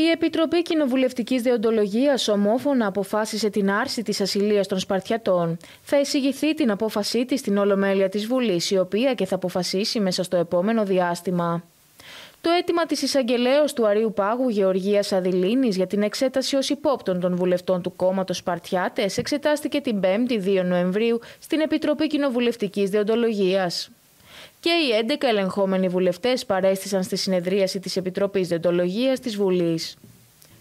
Η Επιτροπή Κοινοβουλευτικής Διοντολογίας ομόφωνα αποφάσισε την άρση της ασυλίας των Σπαρτιατών. Θα εισηγηθεί την απόφασή της στην Ολομέλεια της Βουλής, η οποία και θα αποφασίσει μέσα στο επόμενο διάστημα. Το αίτημα της εισαγγελέα του Αρίου Πάγου Γεωργίας Αδηλίνης για την εξέταση ως υπόπτων των βουλευτών του κόμματος Σπαρτιάτες εξετάστηκε την 5η 2 Νοεμβρίου στην Επιτροπή Κοινοβουλευτικής Διοντολογίας και οι 11 ελεγχόμενοι βουλευτές παρέστησαν στη συνεδρίαση της Επιτροπής Δεντολογία της Βουλής.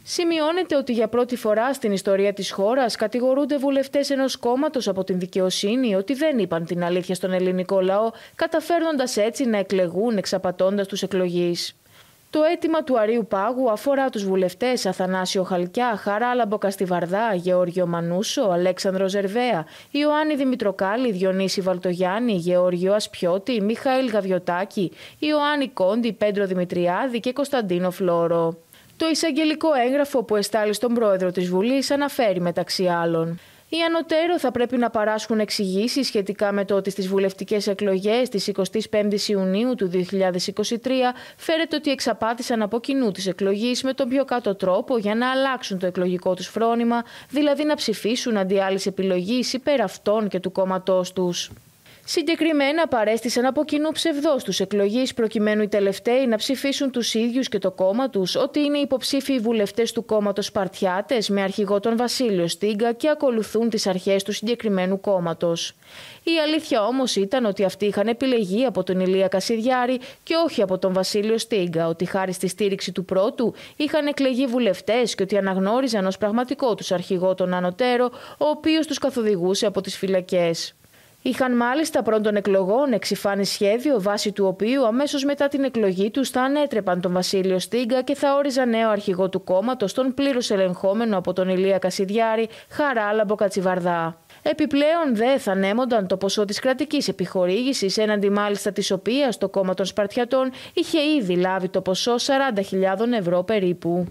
Σημειώνεται ότι για πρώτη φορά στην ιστορία της χώρας κατηγορούνται βουλευτές ενός κόμματος από την δικαιοσύνη ότι δεν είπαν την αλήθεια στον ελληνικό λαό, καταφέρνοντας έτσι να εκλεγούν εξαπατώντας τους εκλογείς. Το αίτημα του Αρίου Πάγου αφορά τους βουλευτές Αθανάσιο Χαλκιά, Χαράλαμπο Μποκαστιβαρδά, Γεώργιο Μανούσο, Αλέξανδρος Ζερβέα, Ιωάννη Δημητροκάλη, Διονύση Βαλτογιάννη, Γεώργιο Ασπιώτη, Μιχαήλ Γαβιωτάκη, Ιωάννη Κόντι, Πέντρο Δημητριάδη και Κωνσταντίνο Φλόρο. Το εισαγγελικό έγγραφο που εστάλει στον πρόεδρο της Βουλής αναφέρει μεταξύ άλλων. Οι ανωτέρω θα πρέπει να παράσχουν εξηγήσεις σχετικά με το ότι στις βουλευτικές εκλογές της 25η Ιουνίου του 2023 φέρεται ότι εξαπάτησαν από κοινού τις εκλογές με τον πιο κάτω τρόπο για να αλλάξουν το εκλογικό τους φρόνημα, δηλαδή να ψηφίσουν αντί άλλη επιλογής υπέρ αυτών και του κόμματός τους. Συγκεκριμένα παρέστησαν από κοινού ψευδό του εκλογή προκειμένου οι τελευταίοι να ψηφίσουν τους ίδιους και το κόμμα τους ότι είναι υποψήφιοι βουλευτές του κόμματος Παρτιάτες με αρχηγό τον Βασίλειο Στίγκα και ακολουθούν τις αρχές του συγκεκριμένου κόμματος. Η αλήθεια όμως ήταν ότι αυτοί είχαν επιλεγεί από τον Ηλία Κασιδιάρη και όχι από τον Βασίλειο Στίγκα, ότι χάρη στη στήριξη του πρώτου είχαν εκλεγεί βουλευτές και ότι αναγνώριζαν ως πραγματικό τους αρχηγό τον Ανωτέρο, ο οποίος τους καθοδηγούσε από τις φυλακές. Είχαν μάλιστα πρώτων εκλογών εξηφάνει σχέδιο βάσει του οποίου αμέσως μετά την εκλογή τους θα ανέτρεπαν τον Βασίλειο Στίγκα και θα όριζαν νέο αρχηγό του κόμματος, τον πλήρως ελεγχόμενο από τον Ηλία Κασιδιάρη, Χαράλαμπο Κατσιβαρδά. Επιπλέον, δε θα ανέμονταν το ποσό της κρατικής επιχορήγησης, έναντι μάλιστα της οποίας το κόμμα των Σπαρτιατών είχε ήδη λάβει το ποσό 40.000 ευρώ περίπου.